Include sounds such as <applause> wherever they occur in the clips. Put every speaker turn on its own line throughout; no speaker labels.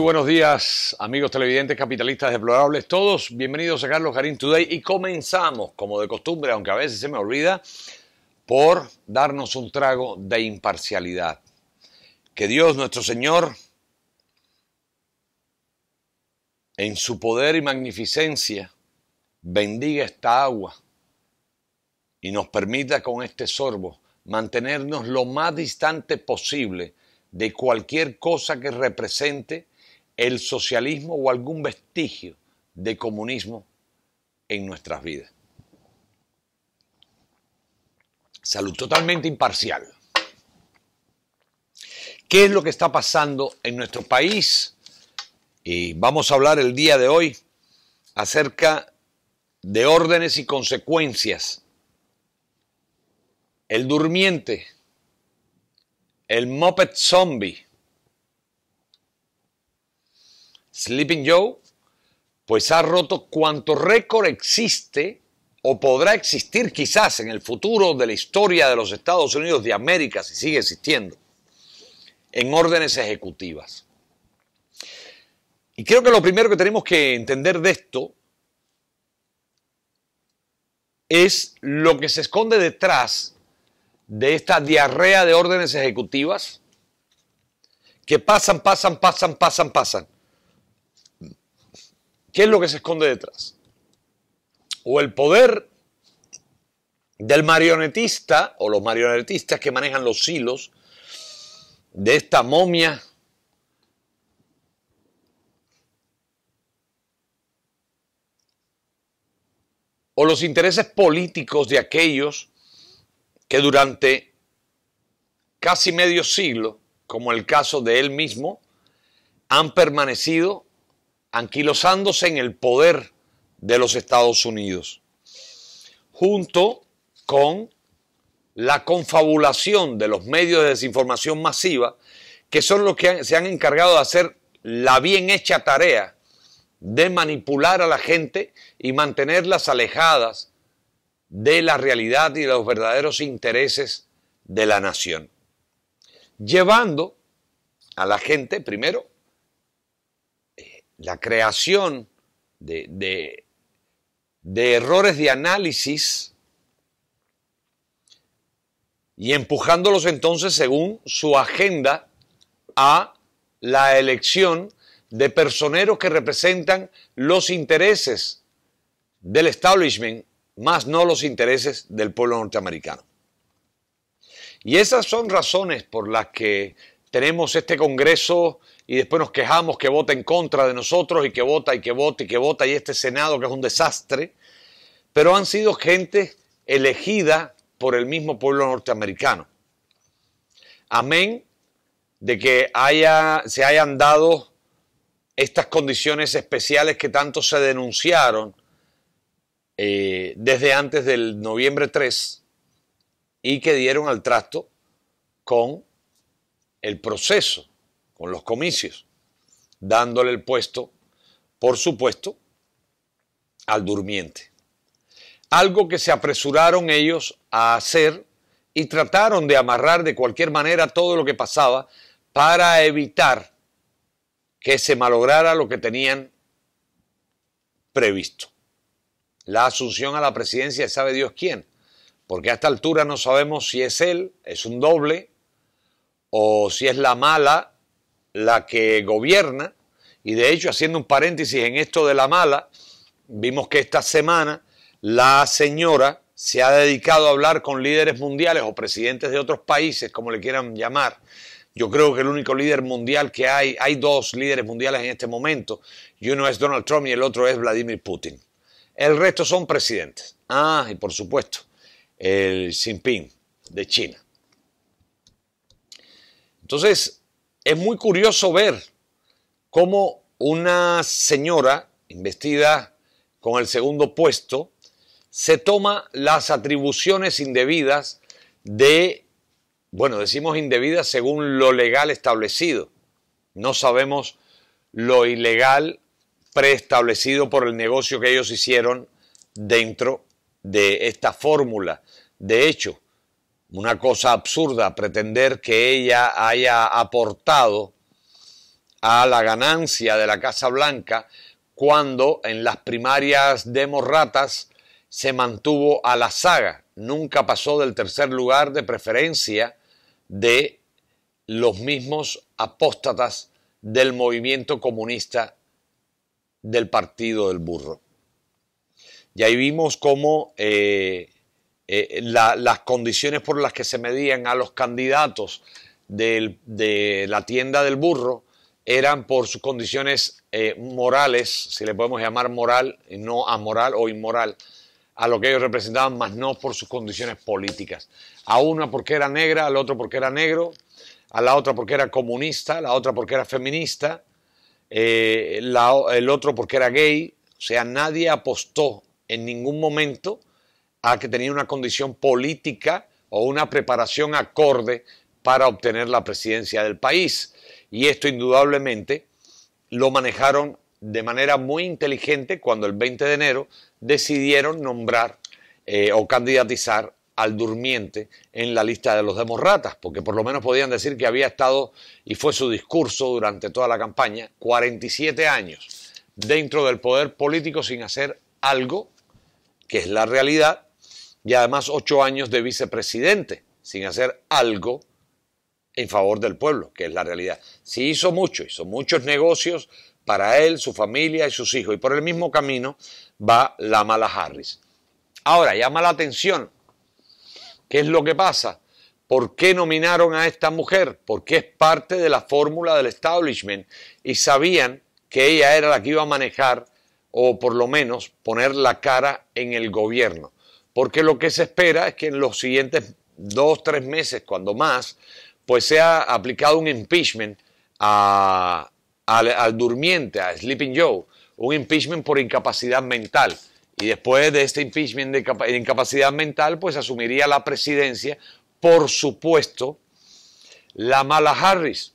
buenos días, amigos televidentes, capitalistas deplorables, todos. Bienvenidos a Carlos Jarín Today y comenzamos, como de costumbre, aunque a veces se me olvida, por darnos un trago de imparcialidad. Que Dios, nuestro Señor, en su poder y magnificencia, bendiga esta agua y nos permita con este sorbo mantenernos lo más distante posible de cualquier cosa que represente el socialismo o algún vestigio de comunismo en nuestras vidas. Salud totalmente imparcial. ¿Qué es lo que está pasando en nuestro país? Y vamos a hablar el día de hoy acerca de órdenes y consecuencias. El durmiente, el moped zombie, Sleeping Joe, pues ha roto cuanto récord existe o podrá existir quizás en el futuro de la historia de los Estados Unidos de América, si sigue existiendo, en órdenes ejecutivas. Y creo que lo primero que tenemos que entender de esto es lo que se esconde detrás de esta diarrea de órdenes ejecutivas que pasan, pasan, pasan, pasan, pasan ¿Qué es lo que se esconde detrás? O el poder del marionetista o los marionetistas que manejan los hilos de esta momia o los intereses políticos de aquellos que durante casi medio siglo, como el caso de él mismo, han permanecido anquilosándose en el poder de los Estados Unidos, junto con la confabulación de los medios de desinformación masiva, que son los que se han encargado de hacer la bien hecha tarea de manipular a la gente y mantenerlas alejadas de la realidad y de los verdaderos intereses de la nación. Llevando a la gente, primero, la creación de, errores de análisis y empujándolos entonces según su agenda a la elección de personeros que representan los intereses del establishment, más no los intereses del pueblo norteamericano. Y esas son razones por las que tenemos este Congreso y después nos quejamos que vota en contra de nosotros y que vota y que vota y que vota y este Senado que es un desastre, pero han sido gente elegida por el mismo pueblo norteamericano. Amén de que haya, se hayan dado estas condiciones especiales que tanto se denunciaron eh, desde antes del noviembre 3 y que dieron al trato con el proceso con los comicios, dándole el puesto, por supuesto, al durmiente. Algo que se apresuraron ellos a hacer y trataron de amarrar de cualquier manera todo lo que pasaba para evitar que se malograra lo que tenían previsto. La asunción a la presidencia de sabe Dios quién, porque a esta altura no sabemos si es él, es un doble, o si es la mala la que gobierna. Y de hecho, haciendo un paréntesis en esto de la mala, vimos que esta semana la señora se ha dedicado a hablar con líderes mundiales o presidentes de otros países, como le quieran llamar. Yo creo que el único líder mundial que hay, hay dos líderes mundiales en este momento, y uno es Donald Trump y el otro es Vladimir Putin. El resto son presidentes. Ah, y por supuesto, el Xi Jinping de China. Entonces, es muy curioso ver cómo una señora investida con el segundo puesto se toma las atribuciones indebidas de, bueno, decimos indebidas según lo legal establecido. No sabemos lo ilegal preestablecido por el negocio que ellos hicieron dentro de esta fórmula. De hecho, una cosa absurda pretender que ella haya aportado a la ganancia de la Casa Blanca cuando en las primarias demorratas se mantuvo a la saga, nunca pasó del tercer lugar de preferencia de los mismos apóstatas del movimiento comunista del Partido del Burro. Y ahí vimos cómo eh, eh, las condiciones por las que se medían a los candidatos de la tienda del burro eran por sus condiciones eh, morales, si le podemos llamar moral, no amoral o inmoral, a lo que ellos representaban, más no por sus condiciones políticas. A una porque era negra, al otro porque era negro, a la otra porque era comunista, a la otra porque era feminista, eh, el otro porque era gay. O sea, nadie apostó en ningún momento a que tenía una condición política o una preparación acorde para obtener la presidencia del país. Y esto indudablemente lo manejaron de manera muy inteligente cuando el 20 de enero decidieron nombrar eh, o candidatizar al durmiente en la lista de los demócratas, porque por lo menos podían decir que había estado, y fue su discurso durante toda la campaña, 47 años dentro del poder político sin hacer algo, que es la realidad, y además ocho años de vicepresidente sin hacer algo en favor del pueblo, que es la realidad. Sí hizo mucho, hizo muchos negocios para él, su familia y sus hijos. Y por el mismo camino va la mala Harris. Ahora, llama la atención, ¿qué es lo que pasa? ¿Por qué nominaron a esta mujer? Porque es parte de la fórmula del establishment y sabían que ella era la que iba a manejar o por lo menos poner la cara en el gobierno porque lo que se espera es que en los siguientes dos, tres meses, cuando más, pues sea aplicado un impeachment al, al durmiente, a Sleeping Joe, un impeachment por incapacidad mental. Y después de este impeachment de incapacidad mental, pues asumiría la presidencia, por supuesto, la mala Harris.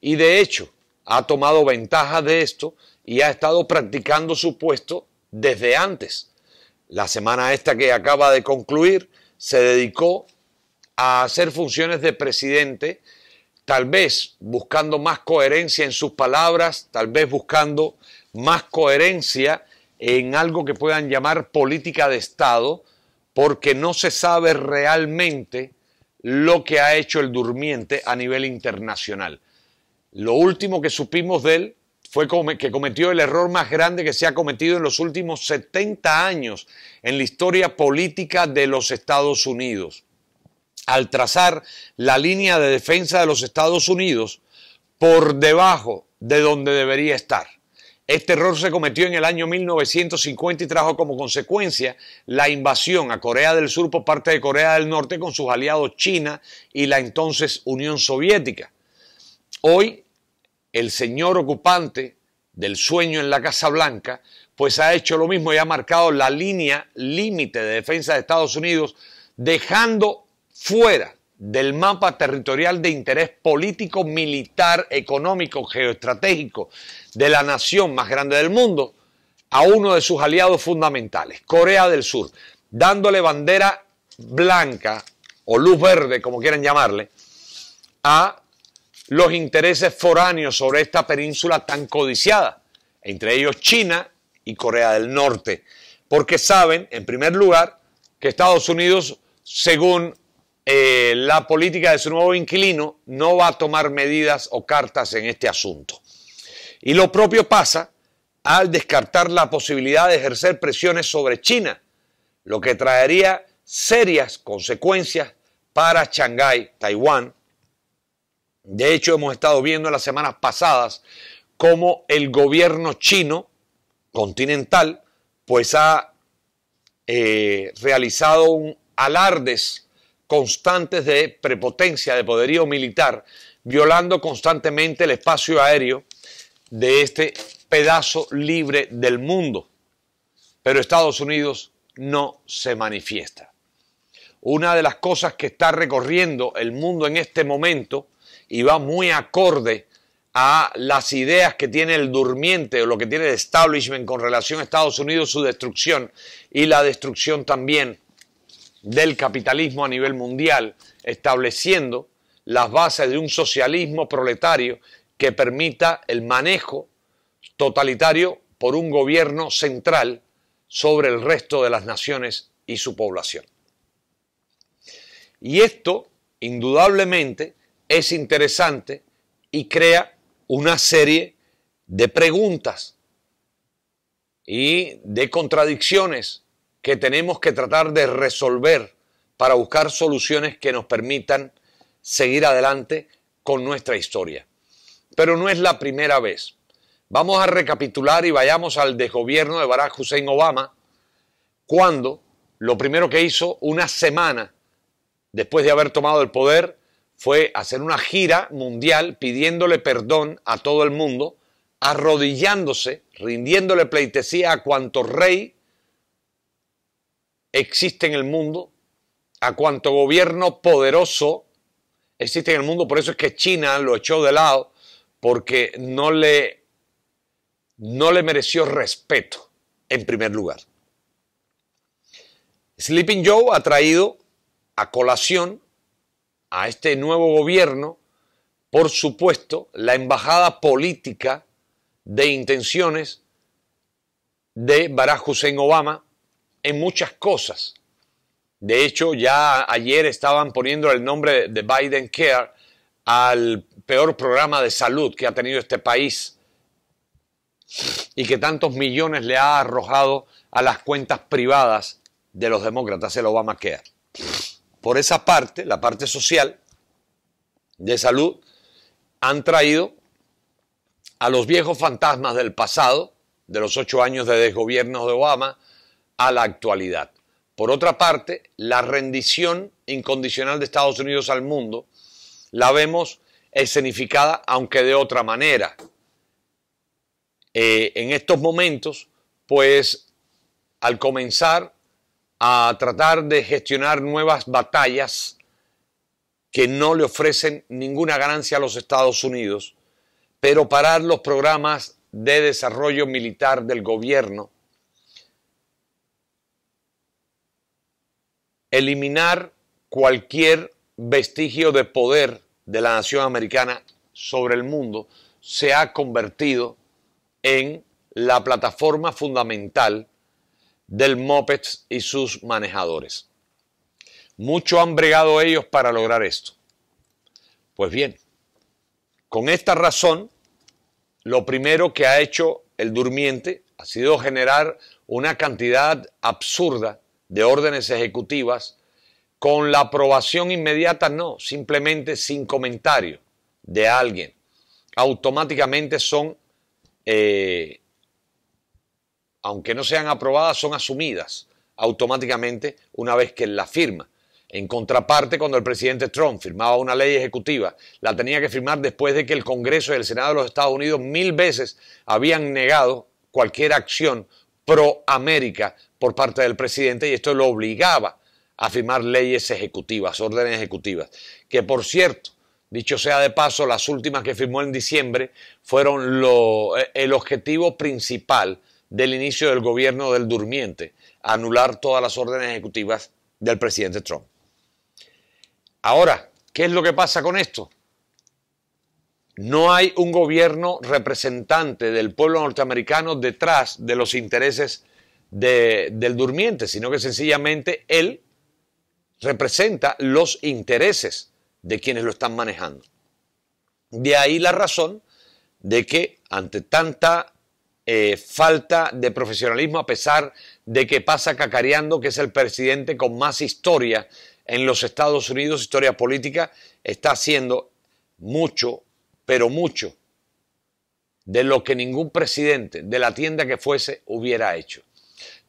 Y de hecho, ha tomado ventaja de esto y ha estado practicando su puesto desde antes. La semana esta que acaba de concluir se dedicó a hacer funciones de presidente, tal vez buscando más coherencia en sus palabras, tal vez buscando más coherencia en algo que puedan llamar política de Estado, porque no se sabe realmente lo que ha hecho el durmiente a nivel internacional. Lo último que supimos de él fue que cometió el error más grande que se ha cometido en los últimos 70 años en la historia política de los Estados Unidos. Al trazar la línea de defensa de los Estados Unidos por debajo de donde debería estar. Este error se cometió en el año 1950 y trajo como consecuencia la invasión a Corea del Sur por parte de Corea del Norte con sus aliados China y la entonces Unión Soviética. Hoy el señor ocupante del sueño en la Casa Blanca, pues ha hecho lo mismo y ha marcado la línea límite de defensa de Estados Unidos, dejando fuera del mapa territorial de interés político, militar, económico, geoestratégico de la nación más grande del mundo a uno de sus aliados fundamentales, Corea del Sur, dándole bandera blanca o luz verde, como quieran llamarle, a los intereses foráneos sobre esta península tan codiciada, entre ellos China y Corea del Norte, porque saben, en primer lugar, que Estados Unidos, según eh, la política de su nuevo inquilino, no va a tomar medidas o cartas en este asunto. Y lo propio pasa al descartar la posibilidad de ejercer presiones sobre China, lo que traería serias consecuencias para Shanghái, Taiwán, de hecho, hemos estado viendo en las semanas pasadas cómo el gobierno chino continental pues ha eh, realizado un alardes constantes de prepotencia, de poderío militar, violando constantemente el espacio aéreo de este pedazo libre del mundo. Pero Estados Unidos no se manifiesta. Una de las cosas que está recorriendo el mundo en este momento y va muy acorde a las ideas que tiene el durmiente o lo que tiene el establishment con relación a Estados Unidos, su destrucción y la destrucción también del capitalismo a nivel mundial, estableciendo las bases de un socialismo proletario que permita el manejo totalitario por un gobierno central sobre el resto de las naciones y su población. Y esto, indudablemente, es interesante y crea una serie de preguntas y de contradicciones que tenemos que tratar de resolver para buscar soluciones que nos permitan seguir adelante con nuestra historia. Pero no es la primera vez. Vamos a recapitular y vayamos al desgobierno de Barack Hussein Obama, cuando lo primero que hizo una semana después de haber tomado el poder fue hacer una gira mundial pidiéndole perdón a todo el mundo, arrodillándose, rindiéndole pleitesía a cuanto rey existe en el mundo, a cuanto gobierno poderoso existe en el mundo. Por eso es que China lo echó de lado, porque no le, no le mereció respeto, en primer lugar. Sleeping Joe ha traído a colación a este nuevo gobierno, por supuesto, la embajada política de intenciones de Barack Hussein Obama en muchas cosas. De hecho, ya ayer estaban poniendo el nombre de Biden Care al peor programa de salud que ha tenido este país y que tantos millones le ha arrojado a las cuentas privadas de los demócratas, el Obamacare por esa parte, la parte social de salud, han traído a los viejos fantasmas del pasado, de los ocho años de desgobierno de Obama, a la actualidad. Por otra parte, la rendición incondicional de Estados Unidos al mundo la vemos escenificada, aunque de otra manera. Eh, en estos momentos, pues al comenzar a tratar de gestionar nuevas batallas que no le ofrecen ninguna ganancia a los Estados Unidos, pero parar los programas de desarrollo militar del gobierno, eliminar cualquier vestigio de poder de la nación americana sobre el mundo, se ha convertido en la plataforma fundamental del moped y sus manejadores. Mucho han bregado ellos para lograr esto. Pues bien, con esta razón, lo primero que ha hecho el durmiente ha sido generar una cantidad absurda de órdenes ejecutivas con la aprobación inmediata, no, simplemente sin comentario de alguien. Automáticamente son eh, aunque no sean aprobadas, son asumidas automáticamente una vez que la firma. En contraparte, cuando el presidente Trump firmaba una ley ejecutiva, la tenía que firmar después de que el Congreso y el Senado de los Estados Unidos mil veces habían negado cualquier acción pro América por parte del presidente y esto lo obligaba a firmar leyes ejecutivas, órdenes ejecutivas. Que por cierto, dicho sea de paso, las últimas que firmó en diciembre fueron eh, el objetivo principal del inicio del gobierno del durmiente, anular todas las órdenes ejecutivas del presidente Trump. Ahora, ¿qué es lo que pasa con esto? No hay un gobierno representante del pueblo norteamericano detrás de los intereses del durmiente, sino que sencillamente él representa los intereses de quienes lo están manejando. De ahí la razón de que ante tanta eh, falta de profesionalismo a pesar de que pasa cacareando que es el presidente con más historia en los Estados Unidos, historia política, está haciendo mucho, pero mucho de lo que ningún presidente de la tienda que fuese hubiera hecho.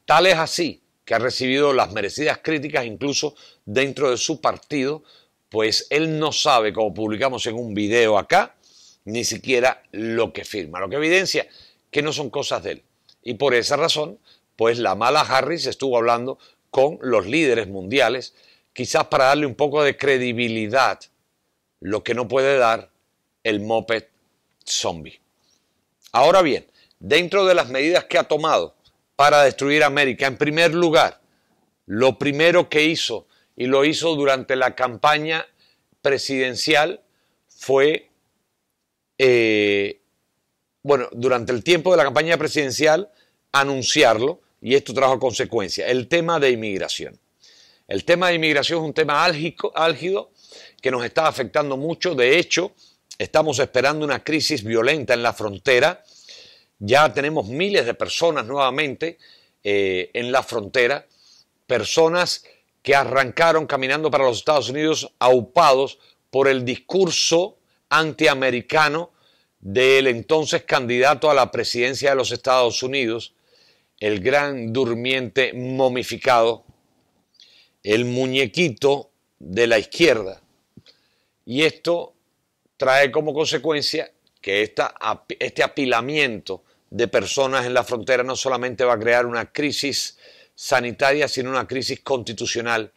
Tal es así que ha recibido las merecidas críticas incluso dentro de su partido, pues él no sabe, como publicamos en un video acá, ni siquiera lo que firma, lo que evidencia que no son cosas de él. Y por esa razón, pues la mala Harris estuvo hablando con los líderes mundiales, quizás para darle un poco de credibilidad, lo que no puede dar el moped zombie. Ahora bien, dentro de las medidas que ha tomado para destruir América, en primer lugar, lo primero que hizo, y lo hizo durante la campaña presidencial, fue eh, bueno, durante el tiempo de la campaña presidencial, anunciarlo y esto trajo consecuencias. El tema de inmigración. El tema de inmigración es un tema álgido que nos está afectando mucho. De hecho, estamos esperando una crisis violenta en la frontera. Ya tenemos miles de personas nuevamente eh, en la frontera, personas que arrancaron caminando para los Estados Unidos aupados por el discurso antiamericano del entonces candidato a la presidencia de los Estados Unidos, el gran durmiente momificado, el muñequito de la izquierda. Y esto trae como consecuencia que esta, este apilamiento de personas en la frontera no solamente va a crear una crisis sanitaria, sino una crisis constitucional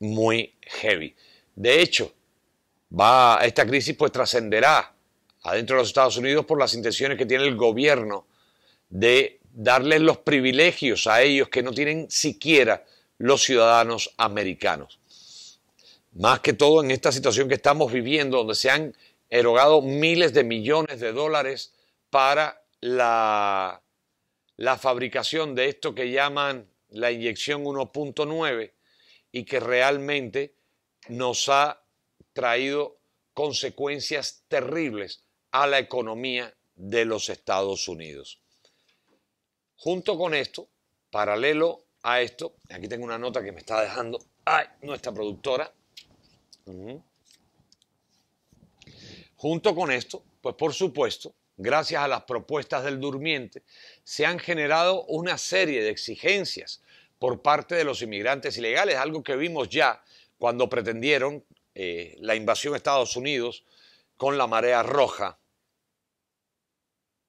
muy heavy. De hecho, va, esta crisis pues trascenderá adentro de los Estados Unidos por las intenciones que tiene el gobierno de darles los privilegios a ellos que no tienen siquiera los ciudadanos americanos. Más que todo en esta situación que estamos viviendo, donde se han erogado miles de millones de dólares para la, fabricación de esto que llaman la inyección 1.9 y que realmente nos ha traído consecuencias terribles a la economía de los Estados Unidos. Junto con esto, paralelo a esto, aquí tengo una nota que me está dejando ay, nuestra productora. Junto con esto, pues por supuesto, gracias a las propuestas del durmiente, se han generado una serie de exigencias por parte de los inmigrantes ilegales, algo que vimos ya cuando pretendieron eh, la invasión de Estados Unidos con la marea roja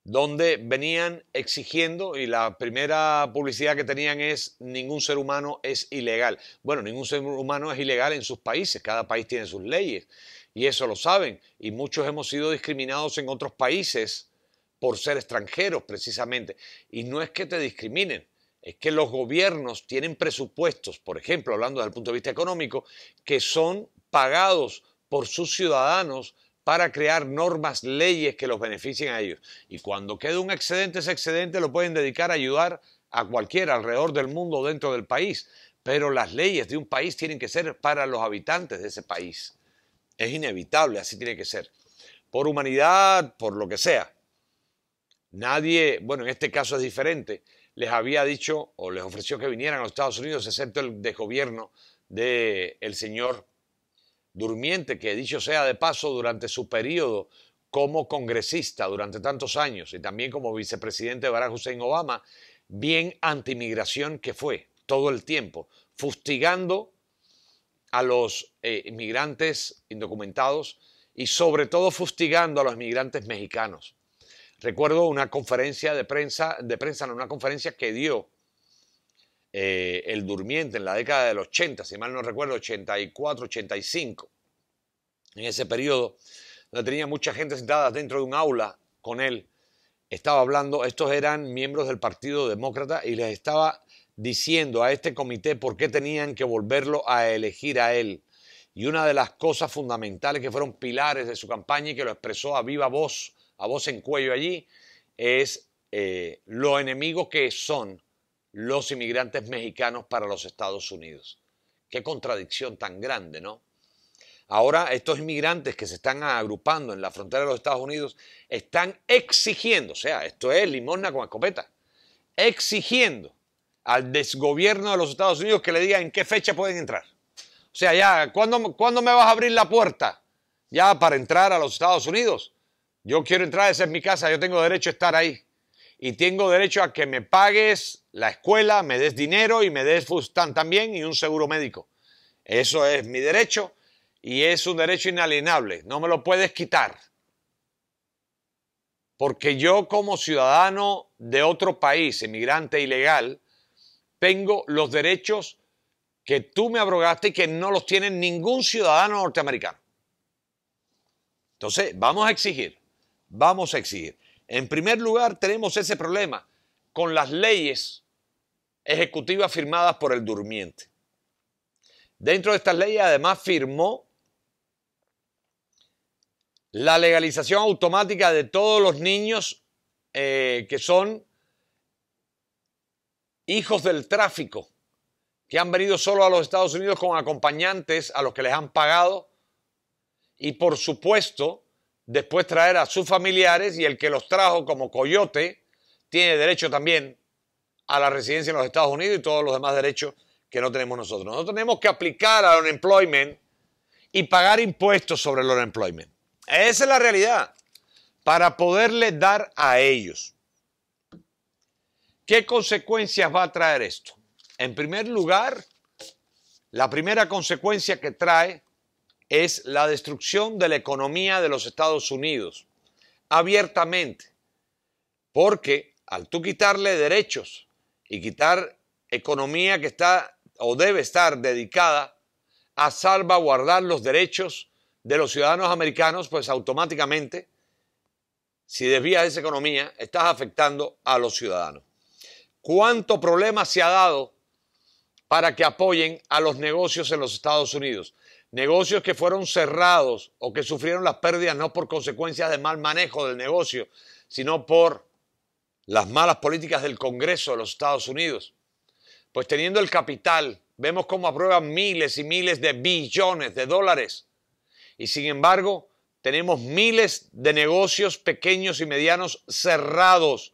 donde venían exigiendo, y la primera publicidad que tenían es ningún ser humano es ilegal. Bueno, ningún ser humano es ilegal en sus países, cada país tiene sus leyes, y eso lo saben, y muchos hemos sido discriminados en otros países por ser extranjeros precisamente, y no es que te discriminen, es que los gobiernos tienen presupuestos, por ejemplo, hablando desde el punto de vista económico, que son pagados por sus ciudadanos para crear normas, leyes que los beneficien a ellos. Y cuando quede un excedente, ese excedente lo pueden dedicar a ayudar a cualquiera alrededor del mundo dentro del país. Pero las leyes de un país tienen que ser para los habitantes de ese país. Es inevitable, así tiene que ser. Por humanidad, por lo que sea. Nadie, bueno, en este caso es diferente, les había dicho o les ofreció que vinieran a los Estados Unidos, excepto el de gobierno del de señor durmiente, que dicho sea de paso, durante su periodo como congresista durante tantos años y también como vicepresidente de Barack Hussein Obama, bien antimigración que fue todo el tiempo, fustigando a los eh, inmigrantes indocumentados y sobre todo fustigando a los inmigrantes mexicanos. Recuerdo una conferencia de prensa, de prensa, no, una conferencia que dio eh, el Durmiente en la década del 80, si mal no recuerdo, 84, 85. En ese periodo, donde tenía mucha gente sentada dentro de un aula con él, estaba hablando, estos eran miembros del Partido Demócrata y les estaba diciendo a este comité por qué tenían que volverlo a elegir a él. Y una de las cosas fundamentales que fueron pilares de su campaña y que lo expresó a viva voz, a voz en cuello allí, es eh, lo enemigos que son los inmigrantes mexicanos para los Estados Unidos. Qué contradicción tan grande, ¿no? Ahora estos inmigrantes que se están agrupando en la frontera de los Estados Unidos están exigiendo, o sea, esto es limosna con escopeta, exigiendo al desgobierno de los Estados Unidos que le diga en qué fecha pueden entrar. O sea, ya, ¿cuándo, ¿cuándo me vas a abrir la puerta ya para entrar a los Estados Unidos? Yo quiero entrar, esa es mi casa, yo tengo derecho a estar ahí. Y tengo derecho a que me pagues la escuela, me des dinero y me des Fustán también y un seguro médico. Eso es mi derecho y es un derecho inalienable, no me lo puedes quitar. Porque yo como ciudadano de otro país, emigrante ilegal, tengo los derechos que tú me abrogaste y que no los tiene ningún ciudadano norteamericano. Entonces, vamos a exigir, vamos a exigir. En primer lugar, tenemos ese problema con las leyes ejecutivas firmadas por el durmiente. Dentro de estas leyes además firmó la legalización automática de todos los niños eh, que son hijos del tráfico, que han venido solo a los Estados Unidos con acompañantes a los que les han pagado y por supuesto después traer a sus familiares y el que los trajo como coyote tiene derecho también a la residencia en los Estados Unidos y todos los demás derechos que no tenemos nosotros. Nosotros tenemos que aplicar al unemployment y pagar impuestos sobre el unemployment. Esa es la realidad, para poderle dar a ellos. ¿Qué consecuencias va a traer esto? En primer lugar, la primera consecuencia que trae es la destrucción de la economía de los Estados Unidos, abiertamente, porque al tú quitarle derechos y quitar economía que está o debe estar dedicada a salvaguardar los derechos de los ciudadanos americanos, pues automáticamente, si desvías esa economía, estás afectando a los ciudadanos. ¿Cuánto problema se ha dado para que apoyen a los negocios en los Estados Unidos? Negocios que fueron cerrados o que sufrieron las pérdidas no por consecuencias de mal manejo del negocio, sino por las malas políticas del Congreso de los Estados Unidos. Pues teniendo el capital, vemos cómo aprueban miles y miles de billones de dólares. Y sin embargo, tenemos miles de negocios pequeños y medianos cerrados,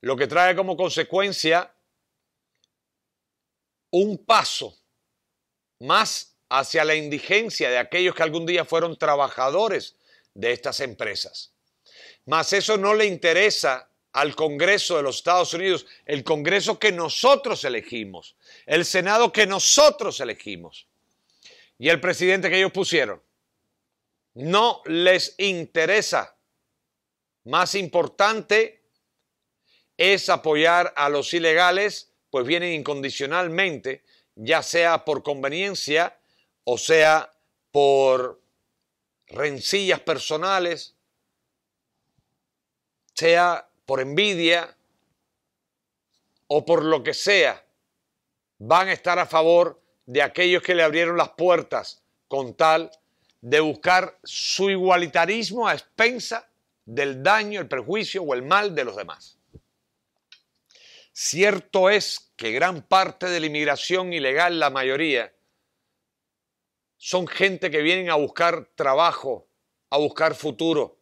lo que trae como consecuencia un paso más hacia la indigencia de aquellos que algún día fueron trabajadores de estas empresas. Mas eso no le interesa al Congreso de los Estados Unidos, el Congreso que nosotros elegimos, el Senado que nosotros elegimos y el presidente que ellos pusieron. No les interesa. Más importante es apoyar a los ilegales, pues vienen incondicionalmente, ya sea por conveniencia o sea por rencillas personales, sea por envidia o por lo que sea, van a estar a favor de aquellos que le abrieron las puertas con tal de buscar su igualitarismo a expensa del daño, el perjuicio o el mal de los demás. Cierto es que gran parte de la inmigración ilegal, la mayoría, son gente que vienen a buscar trabajo, a buscar futuro,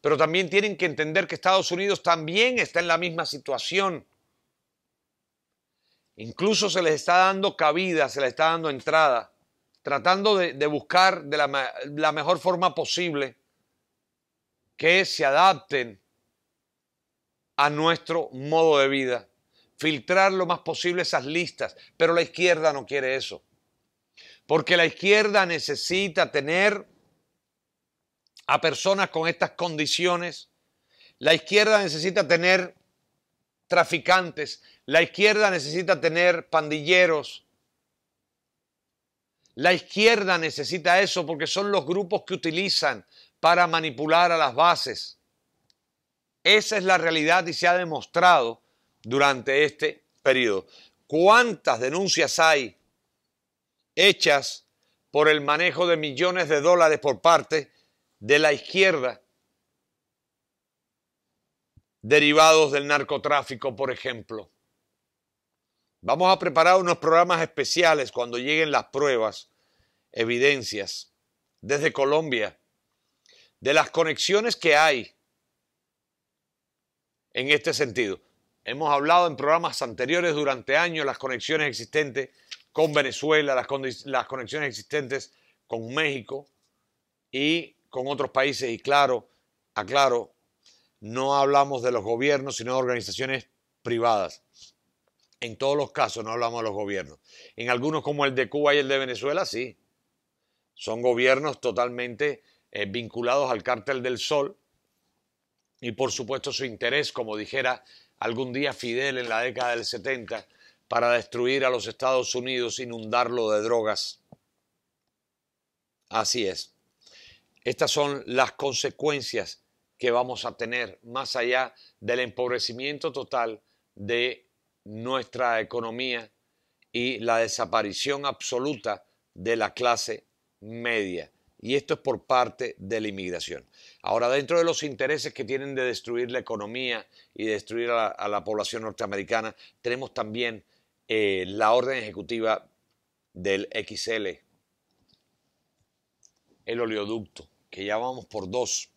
pero también tienen que entender que Estados Unidos también está en la misma situación. Incluso se les está dando cabida, se les está dando entrada, tratando de, buscar de la mejor forma posible que se adapten a nuestro modo de vida, filtrar lo más posible esas listas, pero la izquierda no quiere eso, porque la izquierda necesita tener a personas con estas condiciones. La izquierda necesita tener traficantes. La izquierda necesita tener pandilleros. La izquierda necesita eso porque son los grupos que utilizan para manipular a las bases. Esa es la realidad y se ha demostrado durante este periodo. ¿Cuántas denuncias hay hechas por el manejo de millones de dólares por parte de la izquierda derivados del narcotráfico, por ejemplo. Vamos a preparar unos programas especiales cuando lleguen las pruebas, evidencias, desde Colombia, de las conexiones que hay en este sentido. Hemos hablado en programas anteriores durante años las conexiones existentes con Venezuela, las, conexiones existentes con México y con otros países y claro, aclaro, no hablamos de los gobiernos, sino de organizaciones privadas. En todos los casos no hablamos de los gobiernos. En algunos como el de Cuba y el de Venezuela, sí. Son gobiernos totalmente eh, vinculados al cártel del Sol y por supuesto su interés, como dijera algún día Fidel en la década del 70, para destruir a los Estados Unidos, inundarlo de drogas. Así es. Estas son las consecuencias que vamos a tener más allá del empobrecimiento total de nuestra economía y la desaparición absoluta de la clase media. Y esto es por parte de la inmigración. Ahora, dentro de los intereses que tienen de destruir la economía y destruir a la, población norteamericana, tenemos también eh, la orden ejecutiva del XL, el oleoducto que ya vamos por dos.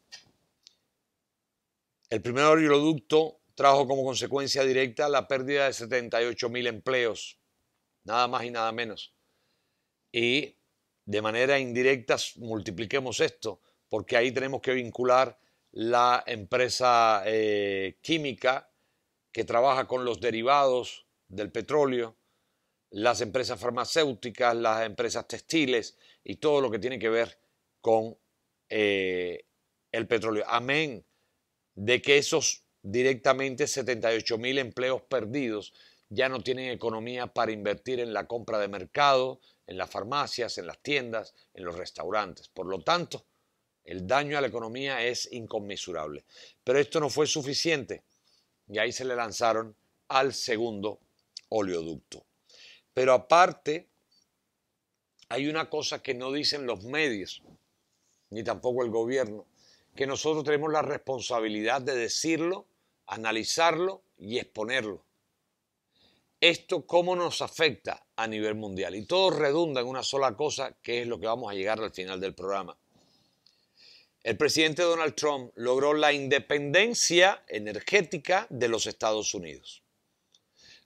El primer oleoducto trajo como consecuencia directa la pérdida de 78 mil empleos, nada más y nada menos. Y de manera indirecta multipliquemos esto, porque ahí tenemos que vincular la empresa eh, química que trabaja con los derivados del petróleo, las empresas farmacéuticas, las empresas textiles y todo lo que tiene que ver con eh, el petróleo. Amén de que esos directamente 78 mil empleos perdidos ya no tienen economía para invertir en la compra de mercado, en las farmacias, en las tiendas, en los restaurantes. Por lo tanto, el daño a la economía es inconmensurable. Pero esto no fue suficiente y ahí se le lanzaron al segundo oleoducto. Pero aparte, hay una cosa que no dicen los medios ni tampoco el gobierno, que nosotros tenemos la responsabilidad de decirlo, analizarlo y exponerlo. Esto cómo nos afecta a nivel mundial. Y todo redunda en una sola cosa, que es lo que vamos a llegar al final del programa. El presidente Donald Trump logró la independencia energética de los Estados Unidos,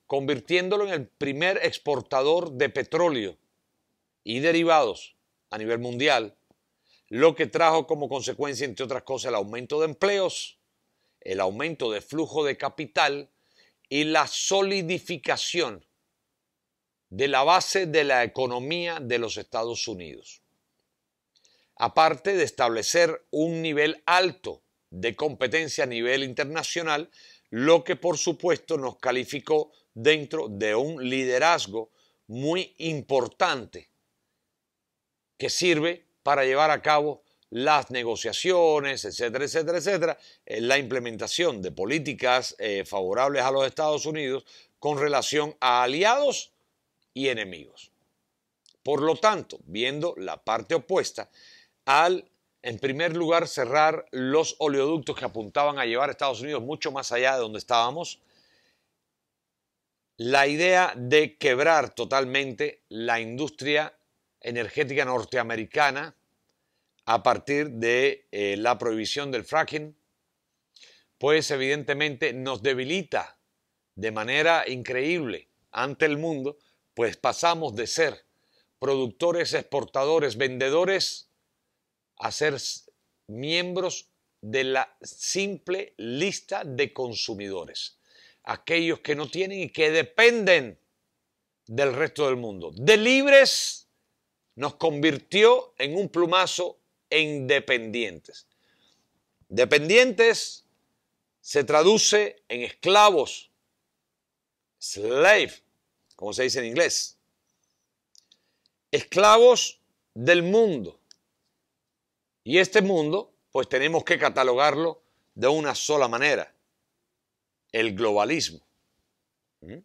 convirtiéndolo en el primer exportador de petróleo y derivados a nivel mundial lo que trajo como consecuencia, entre otras cosas, el aumento de empleos, el aumento de flujo de capital y la solidificación de la base de la economía de los Estados Unidos. Aparte de establecer un nivel alto de competencia a nivel internacional, lo que por supuesto nos calificó dentro de un liderazgo muy importante que sirve para llevar a cabo las negociaciones, etcétera, etcétera, etcétera, eh, la implementación de políticas eh, favorables a los Estados Unidos con relación a aliados y enemigos. Por lo tanto, viendo la parte opuesta, al, en primer lugar, cerrar los oleoductos que apuntaban a llevar a Estados Unidos mucho más allá de donde estábamos, la idea de quebrar totalmente la industria energética norteamericana a partir de eh, la prohibición del fracking, pues evidentemente nos debilita de manera increíble ante el mundo, pues pasamos de ser productores, exportadores, vendedores, a ser miembros de la simple lista de consumidores, aquellos que no tienen y que dependen del resto del mundo, de libres nos convirtió en un plumazo en dependientes. Dependientes se traduce en esclavos, slave, como se dice en inglés. Esclavos del mundo. Y este mundo, pues tenemos que catalogarlo de una sola manera, el globalismo, ¿Mm?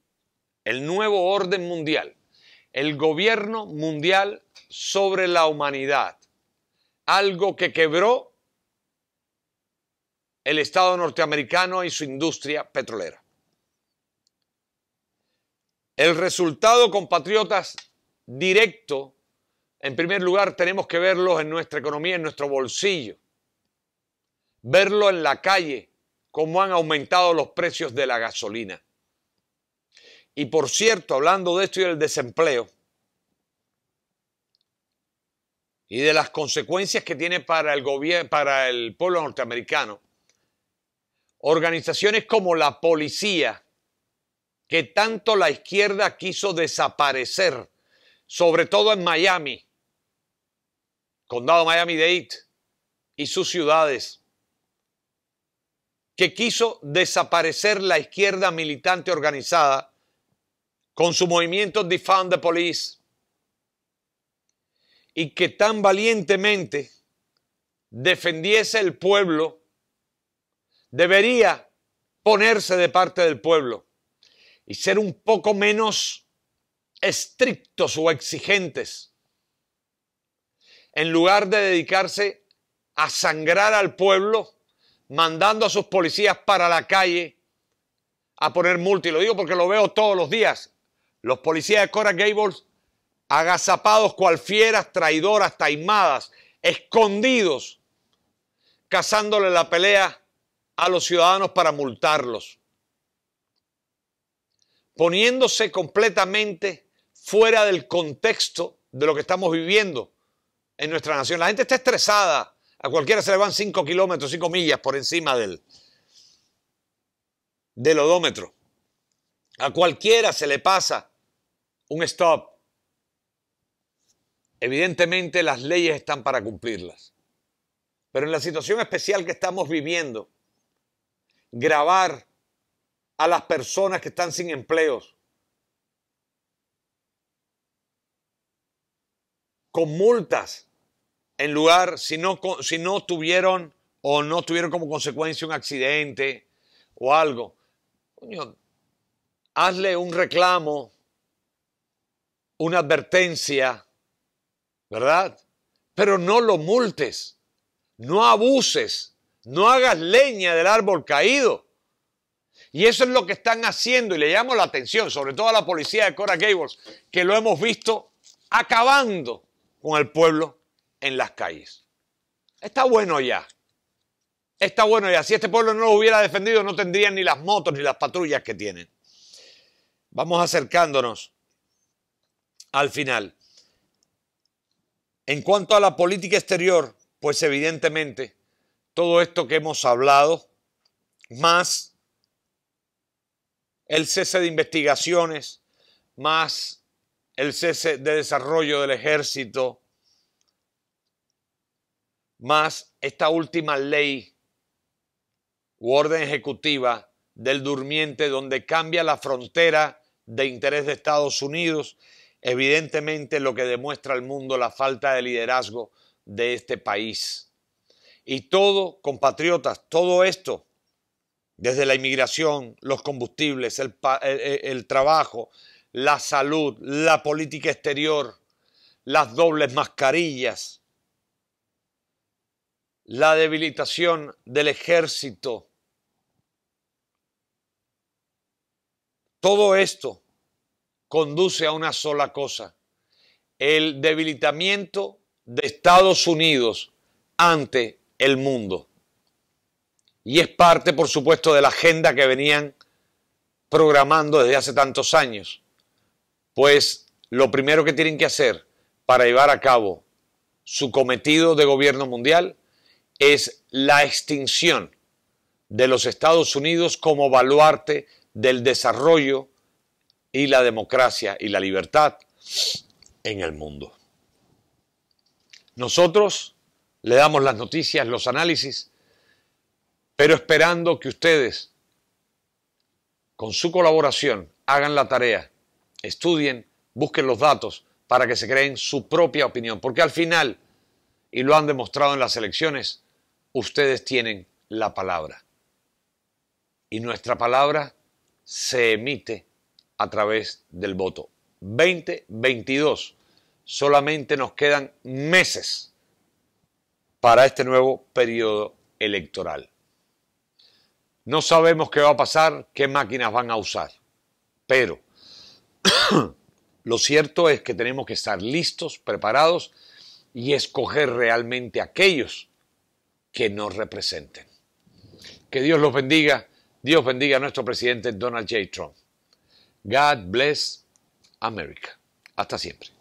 el nuevo orden mundial, el gobierno mundial sobre la humanidad, algo que quebró el Estado norteamericano y su industria petrolera. El resultado, compatriotas, directo, en primer lugar, tenemos que verlo en nuestra economía, en nuestro bolsillo, verlo en la calle, cómo han aumentado los precios de la gasolina. Y por cierto, hablando de esto y del desempleo, y de las consecuencias que tiene para el, gobierno, para el pueblo norteamericano, organizaciones como la policía, que tanto la izquierda quiso desaparecer, sobre todo en Miami, condado Miami-Dade y sus ciudades, que quiso desaparecer la izquierda militante organizada con su movimiento Defund the Police y que tan valientemente defendiese el pueblo, debería ponerse de parte del pueblo y ser un poco menos estrictos o exigentes, en lugar de dedicarse a sangrar al pueblo, mandando a sus policías para la calle a poner multa. lo digo porque lo veo todos los días. Los policías de Cora Gables agazapados cual fieras, traidoras, taimadas, escondidos, cazándole la pelea a los ciudadanos para multarlos, poniéndose completamente fuera del contexto de lo que estamos viviendo en nuestra nación. La gente está estresada, a cualquiera se le van 5 kilómetros, 5 millas por encima del, del odómetro. A cualquiera se le pasa un stop Evidentemente las leyes están para cumplirlas. Pero en la situación especial que estamos viviendo, grabar a las personas que están sin empleos, con multas en lugar si no, si no tuvieron o no tuvieron como consecuencia un accidente o algo. hazle un reclamo, una advertencia ¿verdad? Pero no lo multes, no abuses, no hagas leña del árbol caído. Y eso es lo que están haciendo y le llamo la atención, sobre todo a la policía de Cora Gables, que lo hemos visto acabando con el pueblo en las calles. Está bueno ya. Está bueno ya. Si este pueblo no lo hubiera defendido, no tendrían ni las motos ni las patrullas que tienen. Vamos acercándonos al final. En cuanto a la política exterior, pues evidentemente todo esto que hemos hablado, más el cese de investigaciones, más el cese de desarrollo del ejército, más esta última ley u orden ejecutiva del durmiente donde cambia la frontera de interés de Estados Unidos evidentemente lo que demuestra al mundo la falta de liderazgo de este país. Y todo, compatriotas, todo esto, desde la inmigración, los combustibles, el, el trabajo, la salud, la política exterior, las dobles mascarillas, la debilitación del ejército. Todo esto conduce a una sola cosa, el debilitamiento de Estados Unidos ante el mundo. Y es parte, por supuesto, de la agenda que venían programando desde hace tantos años. Pues lo primero que tienen que hacer para llevar a cabo su cometido de gobierno mundial es la extinción de los Estados Unidos como baluarte del desarrollo y la democracia y la libertad en el mundo. Nosotros le damos las noticias, los análisis, pero esperando que ustedes, con su colaboración, hagan la tarea, estudien, busquen los datos para que se creen su propia opinión, porque al final, y lo han demostrado en las elecciones, ustedes tienen la palabra. Y nuestra palabra se emite a través del voto. 2022. Solamente nos quedan meses para este nuevo periodo electoral. No sabemos qué va a pasar, qué máquinas van a usar, pero <coughs> lo cierto es que tenemos que estar listos, preparados y escoger realmente aquellos que nos representen. Que Dios los bendiga, Dios bendiga a nuestro presidente Donald J. Trump. God bless America. Hasta siempre.